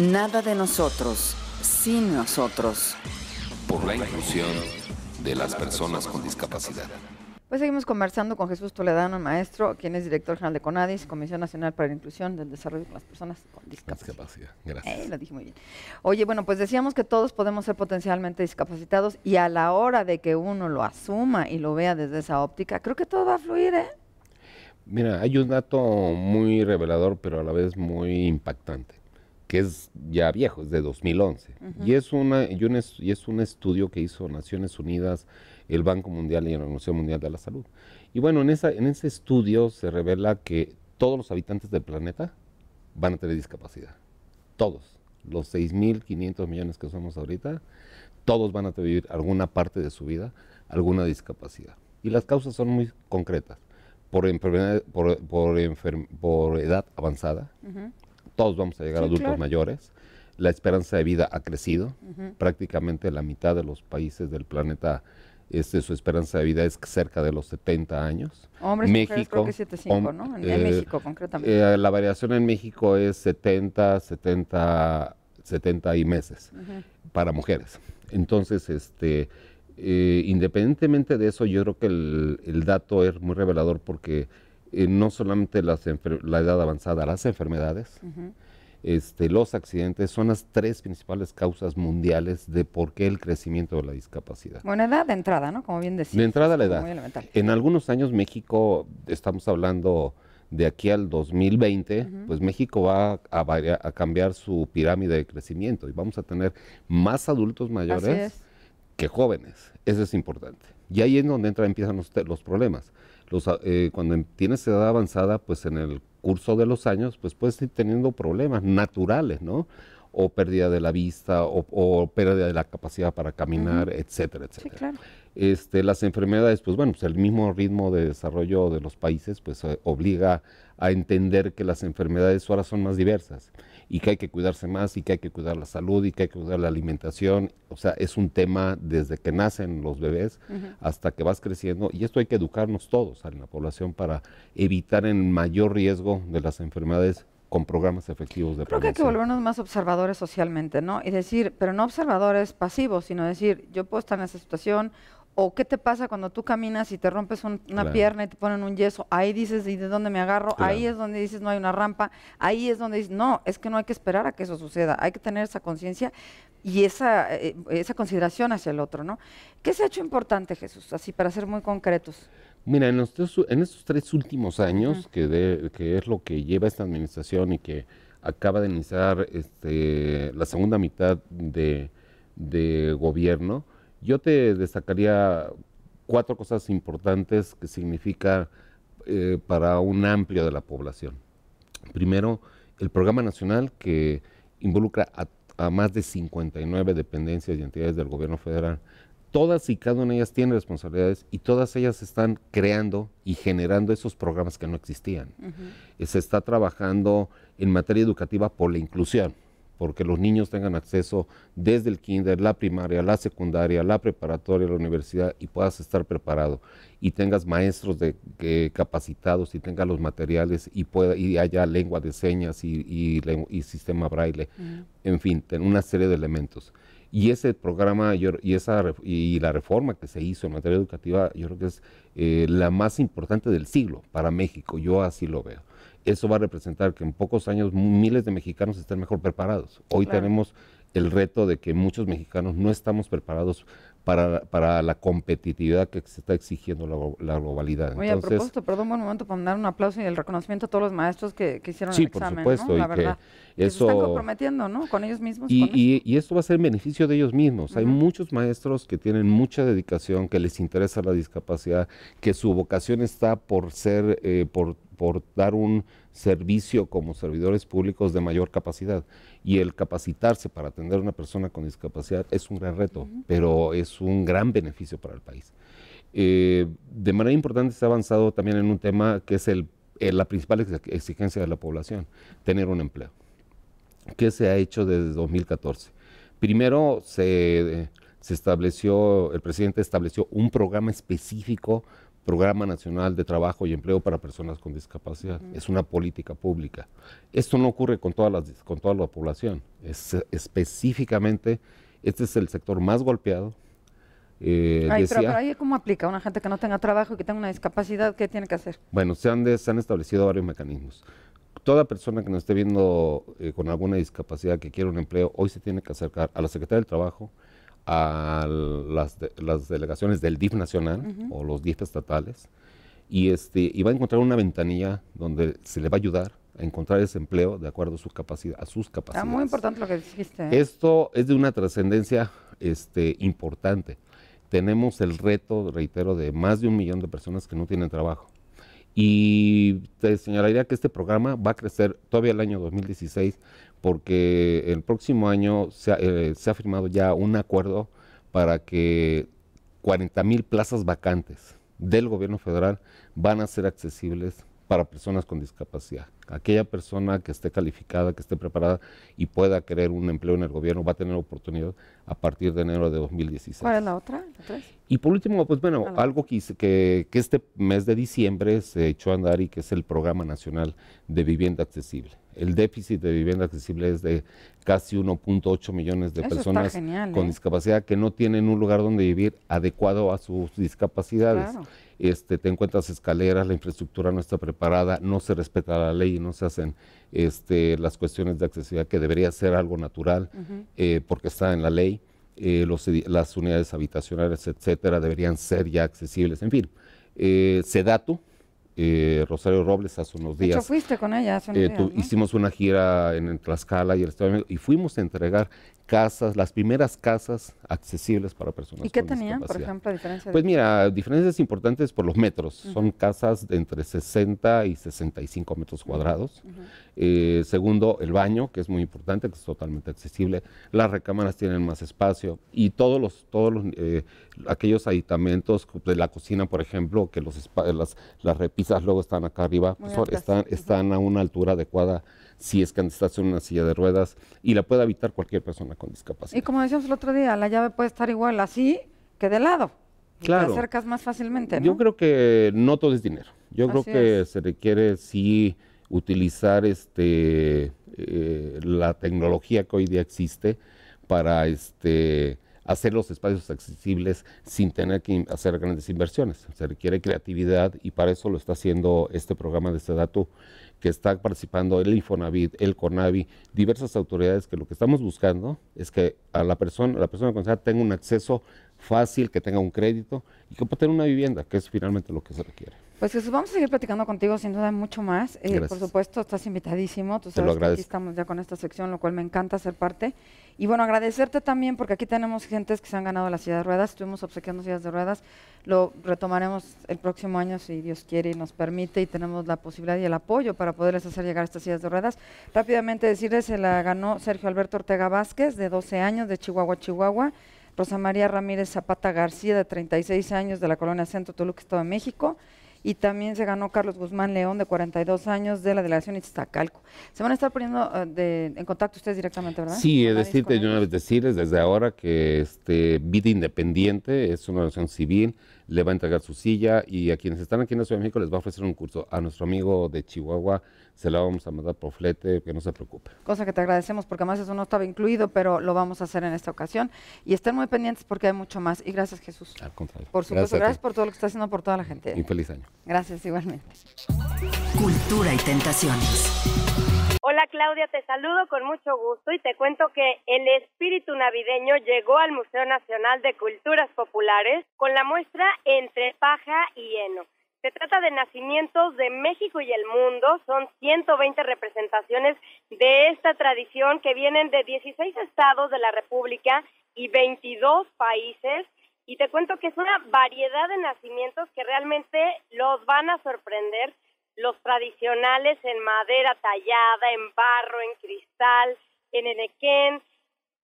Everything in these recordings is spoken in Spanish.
Nada de nosotros, sin nosotros. Por la inclusión de las personas con discapacidad. Pues seguimos conversando con Jesús Toledano, maestro, quien es director general de CONADIS, Comisión Nacional para la Inclusión del Desarrollo de las Personas con Discapacidad. discapacidad. Gracias. Eh, lo dije muy bien. Oye, bueno, pues decíamos que todos podemos ser potencialmente discapacitados y a la hora de que uno lo asuma y lo vea desde esa óptica, creo que todo va a fluir, ¿eh? Mira, hay un dato muy revelador, pero a la vez muy impactante que es ya viejo, es de 2011. y, es una, y, un es, un estudio que hizo Naciones Unidas, el Banco Mundial y la Organización Mundial de la Salud. Y bueno, en, esa, en ese estudio se revela que todos los habitantes del planeta van a tener discapacidad. Todos. Los 6.500 millones que somos ahorita, todos van a vivir alguna parte de su vida, alguna discapacidad. Y las causas son muy concretas. Por, por, edad avanzada, todos vamos a llegar a adultos mayores. La esperanza de vida ha crecido. Prácticamente la mitad de los países del planeta, este, su esperanza de vida es cerca de los 70 años. Hombres, México, mujeres, creo que 75, ¿no? En, eh, México, concretamente. Eh, la variación en México es 70, 70, 70 y meses para mujeres. Entonces, este... Eh, independientemente de eso, yo creo que el, el dato es muy revelador porque eh, no solamente la edad avanzada, las enfermedades, este, los accidentes son las tres principales causas mundiales de por qué el crecimiento de la discapacidad. Bueno, edad de entrada, ¿no? Como bien decías. De entrada a la edad. Muy elemental. En algunos años México, estamos hablando de aquí al 2020, pues México va a, cambiar su pirámide de crecimiento y vamos a tener más adultos mayores que jóvenes. Eso es importante. Y ahí es donde entra, empiezan los problemas. Eh, cuando tienes edad avanzada, pues en el curso de los años, pues puedes ir teniendo problemas naturales, ¿no? O pérdida de la vista, o, pérdida de la capacidad para caminar, etcétera, etcétera. Sí, claro. Este, las enfermedades, pues bueno, pues el mismo ritmo de desarrollo de los países, pues eh, obliga a entender que las enfermedades ahora son más diversas y que hay que cuidarse más y que hay que cuidar la salud y que hay que cuidar la alimentación. O sea, es un tema desde que nacen los bebés hasta que vas creciendo y esto hay que educarnos todos en la población para evitar el mayor riesgo de las enfermedades con programas efectivos de Creo que hay que volvernos más observadores socialmente, ¿no? Y decir, pero no observadores pasivos, sino decir, yo puedo estar en esa situación o qué te pasa cuando tú caminas y te rompes una pierna y te ponen un yeso, ahí dices, ¿y de dónde me agarro? Ahí es donde dices, no hay una rampa, ahí es donde dices, no, es que no hay que esperar a que eso suceda, hay que tener esa conciencia y esa, eh, esa consideración hacia el otro, ¿no? ¿Qué se ha hecho importante, Jesús? Así, para ser muy concretos. Mira, en, en estos tres últimos años, que, que es lo que lleva esta administración y que acaba de iniciar este, la segunda mitad de, de gobierno, yo te destacaría cuatro cosas importantes que significa eh, para un amplio de la población. Primero, el programa nacional que involucra a, más de 59 dependencias y entidades del gobierno federal. Todas y cada una de ellas tiene responsabilidades y todas ellas están creando y generando esos programas que no existían. Se está trabajando en materia educativa por la inclusión porque los niños tengan acceso desde el kinder, la primaria, la secundaria, la preparatoria, la universidad y puedas estar preparado y tengas maestros de, capacitados y tengas los materiales y, pueda, y haya lengua de señas y, sistema braille, mm. en fin, una serie de elementos. Y ese programa y, esa, y la reforma que se hizo en materia educativa, yo creo que es eh, la más importante del siglo para México, yo así lo veo. Eso va a representar que en pocos años miles de mexicanos estén mejor preparados. Hoy tenemos el reto de que muchos mexicanos no estamos preparados para, la competitividad que se está exigiendo la, globalidad. Oye, Entonces, a propósito, perdón un momento para dar un aplauso y el reconocimiento a todos los maestros que, hicieron el examen, por supuesto, la y verdad. se están comprometiendo, ¿no? Con ellos mismos. Y, esto va a ser beneficio de ellos mismos. Hay muchos maestros que tienen mucha dedicación, que les interesa la discapacidad, que su vocación está por ser, eh, por por dar un servicio como servidores públicos de mayor capacidad. Y el capacitarse para atender a una persona con discapacidad es un gran reto, pero es un gran beneficio para el país. Eh, de manera importante se ha avanzado también en un tema que es el, la principal exigencia de la población, tener un empleo. ¿Qué se ha hecho desde 2014? Primero se, se estableció, el presidente estableció un programa específico Programa Nacional de Trabajo y Empleo para Personas con Discapacidad. Es una política pública. Esto no ocurre con, todas las, con toda la población. Es, específicamente, este es el sector más golpeado. Eh, pero, ahí cómo aplica una gente que no tenga trabajo y que tenga una discapacidad, ¿qué tiene que hacer? Bueno, se han, se han establecido varios mecanismos. Toda persona que nos esté viendo eh, con alguna discapacidad que quiera un empleo, hoy se tiene que acercar a la Secretaría del Trabajo, a las, delegaciones del DIF nacional o los DIF estatales y, este, y va a encontrar una ventanilla donde se le va a ayudar a encontrar ese empleo de acuerdo a, su capacidad, a sus capacidades. muy importante lo que dijiste. ¿eh? Esto es de una trascendencia este, importante. Tenemos el reto, reitero, de más de un millón de personas que no tienen trabajo. Y te señalaría que este programa va a crecer todavía el año 2016 porque el próximo año eh, se ha, firmado ya un acuerdo para que 40 mil plazas vacantes del gobierno federal van a ser accesibles para personas con discapacidad aquella persona que esté calificada, que esté preparada y pueda querer un empleo en el gobierno va a tener oportunidad a partir de enero de 2016. ¿Cuál es la otra? y por último, pues bueno, algo que, que, este mes de diciembre se echó a andar y que es el Programa Nacional de Vivienda Accesible. El déficit de vivienda accesible es de casi 1.8 millones de personas con ¿eh? discapacidad que no tienen un lugar donde vivir adecuado a sus discapacidades. Este, te encuentras escaleras, la infraestructura no está preparada, no se respeta la ley no se hacen este, las cuestiones de accesibilidad, que debería ser algo natural, eh, porque está en la ley, eh, las unidades habitacionales, etcétera, deberían ser ya accesibles. En fin, eh, Sedato Rosario Robles hace unos días. fuiste con ella hace unos días, Hicimos una gira en, Tlaxcala y el Estado y fuimos a entregar casas, las primeras casas accesibles para personas. ¿Y qué tenían, por ejemplo, diferencias? Pues mira, diferencias importantes por los metros. Son casas de entre 60 y 65 metros cuadrados. Eh, segundo, el baño, que es muy importante, que es totalmente accesible. Las recámaras tienen más espacio y todos los, todos eh, aquellos aditamentos de la cocina, por ejemplo, que los las, las repisas luego están acá arriba, pues, están, están a una altura adecuada si es que estás en una silla de ruedas y la puede habitar cualquier persona con discapacidad. Y como decíamos el otro día, la llave puede estar igual así que de lado. Claro. te acercas más fácilmente. Yo creo que no todo es dinero. Yo creo que se requiere sí utilizar este eh, la tecnología que hoy día existe para este hacer los espacios accesibles sin tener que hacer grandes inversiones. Se requiere creatividad y para eso lo está haciendo este programa de dato, que está participando el Infonavit, el CONAVI, diversas autoridades que lo que estamos buscando es que a la persona, la persona tenga un acceso fácil, que tenga un crédito y que pueda tener una vivienda, que es finalmente lo que se requiere. Pues vamos a seguir platicando contigo sin duda mucho más. Eh, por supuesto, estás invitadísimo. Tú sabes que aquí estamos ya con esta sección, lo cual me encanta ser parte. Y bueno, agradecerte también porque aquí tenemos gentes que se han ganado la silla de ruedas. Estuvimos obsequiando sillas de ruedas. Lo retomaremos el próximo año si Dios quiere y nos permite y tenemos la posibilidad y el apoyo para poderles hacer llegar estas sillas de ruedas. Rápidamente decirles, se la ganó Sergio Alberto Ortega Vázquez, de 12 años, de Chihuahua, Chihuahua. Rosa María Ramírez Zapata García, de 36 años, de la colonia Centro Toluca, Estado de México y también se ganó Carlos Guzmán León, de 42 años, de la delegación Iztacalco. Se van a estar poniendo eh, en contacto ustedes directamente, ¿verdad? Sí, es decirte, yo una vez decirles desde ahora que este, Vida Independiente es una organización civil, le va a entregar su silla y a quienes están aquí en la Ciudad de México les va a ofrecer un curso. A nuestro amigo de Chihuahua, se la vamos a mandar por flete, que no se preocupe. Cosa que te agradecemos porque además eso no estaba incluido, pero lo vamos a hacer en esta ocasión. Y estén muy pendientes porque hay mucho más. Y gracias Jesús. Al contrario. Por supuesto, gracias, por todo lo que está haciendo por toda la gente. ¿eh? Y feliz año. Gracias igualmente. Cultura y tentaciones. Hola Claudia, te saludo con mucho gusto y te cuento que el espíritu navideño llegó al Museo Nacional de Culturas Populares con la muestra Entre paja y heno. Se trata de nacimientos de México y el mundo. Son 120 representaciones de esta tradición que vienen de 16 estados de la República y 22 países. Y te cuento que es una variedad de nacimientos que realmente los van a sorprender. Los tradicionales en madera tallada, en barro, en cristal, en enequén.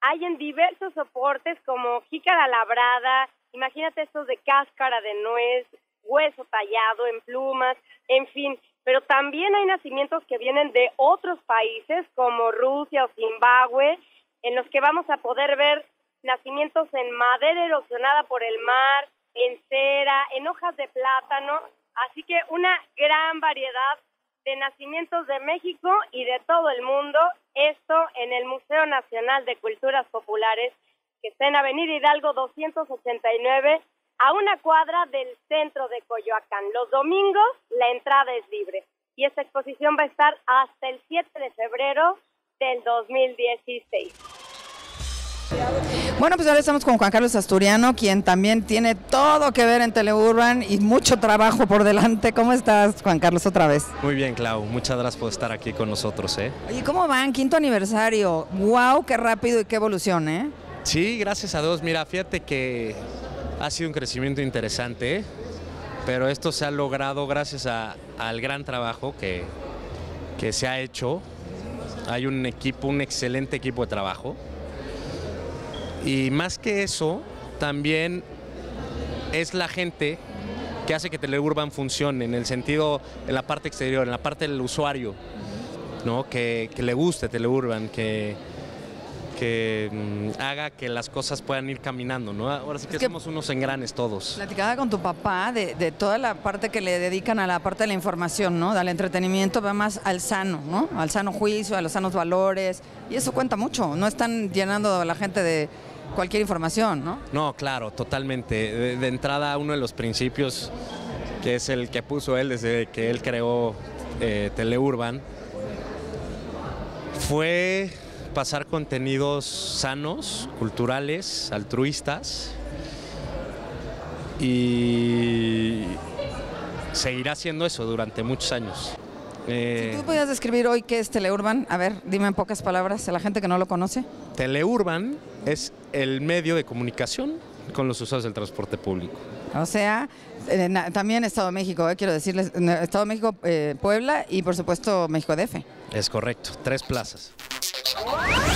Hay en diversos soportes como jícara labrada, imagínate estos de cáscara de nuez, hueso tallado, en plumas, en fin. Pero también hay nacimientos que vienen de otros países como Rusia o Zimbabue, en los que vamos a poder ver nacimientos en madera erosionada por el mar, en cera, en hojas de plátano. Así que una gran variedad de nacimientos de México y de todo el mundo. Esto en el Museo Nacional de Culturas Populares, que está en Avenida Hidalgo 289 a una cuadra del centro de Coyoacán. Los domingos la entrada es libre y esta exposición va a estar hasta el 7 de febrero del 2016. Bueno, pues ahora estamos con Juan Carlos Asturiano, quien también tiene todo que ver en Teleurban y mucho trabajo por delante. ¿Cómo estás, Juan Carlos, otra vez? Muy bien, Clau. Muchas gracias por estar aquí con nosotros. ¿eh? ¿Y cómo van? Quinto aniversario. ¡Wow! ¡Qué rápido y qué evolución! ¿eh? Sí, gracias a Dios. Mira, fíjate que ha sido un crecimiento interesante, pero esto se ha logrado gracias al gran trabajo que, que se ha hecho. Hay un equipo, un excelente equipo de trabajo. Y más que eso, también es la gente que hace que Teleurban funcione, en el sentido, en la parte exterior, en la parte del usuario, ¿no? que, le guste Teleurban, que, que mm, haga que las cosas puedan ir caminando, ¿no? Ahora sí que, somos unos engranes todos. Platicaba con tu papá de, toda la parte que le dedican a la parte de la información, ¿no? Del entretenimiento, va más al sano, ¿no? Al sano juicio, a los sanos valores, y eso cuenta mucho, no están llenando a la gente de cualquier información, ¿no? No, claro, totalmente. De, entrada, uno de los principios que es el que puso él desde que él creó eh, Teleurban, fue pasar contenidos sanos, culturales, altruistas y seguirá siendo eso durante muchos años. si eh, tú podías describir hoy qué es Teleurban, a ver, dime en pocas palabras a la gente que no lo conoce. Teleurban es el medio de comunicación con los usuarios del transporte público. O sea, eh, también Estado de México, eh, quiero decirles, Estado de México, Puebla y por supuesto México DF. Es correcto, tres plazas. Whoa!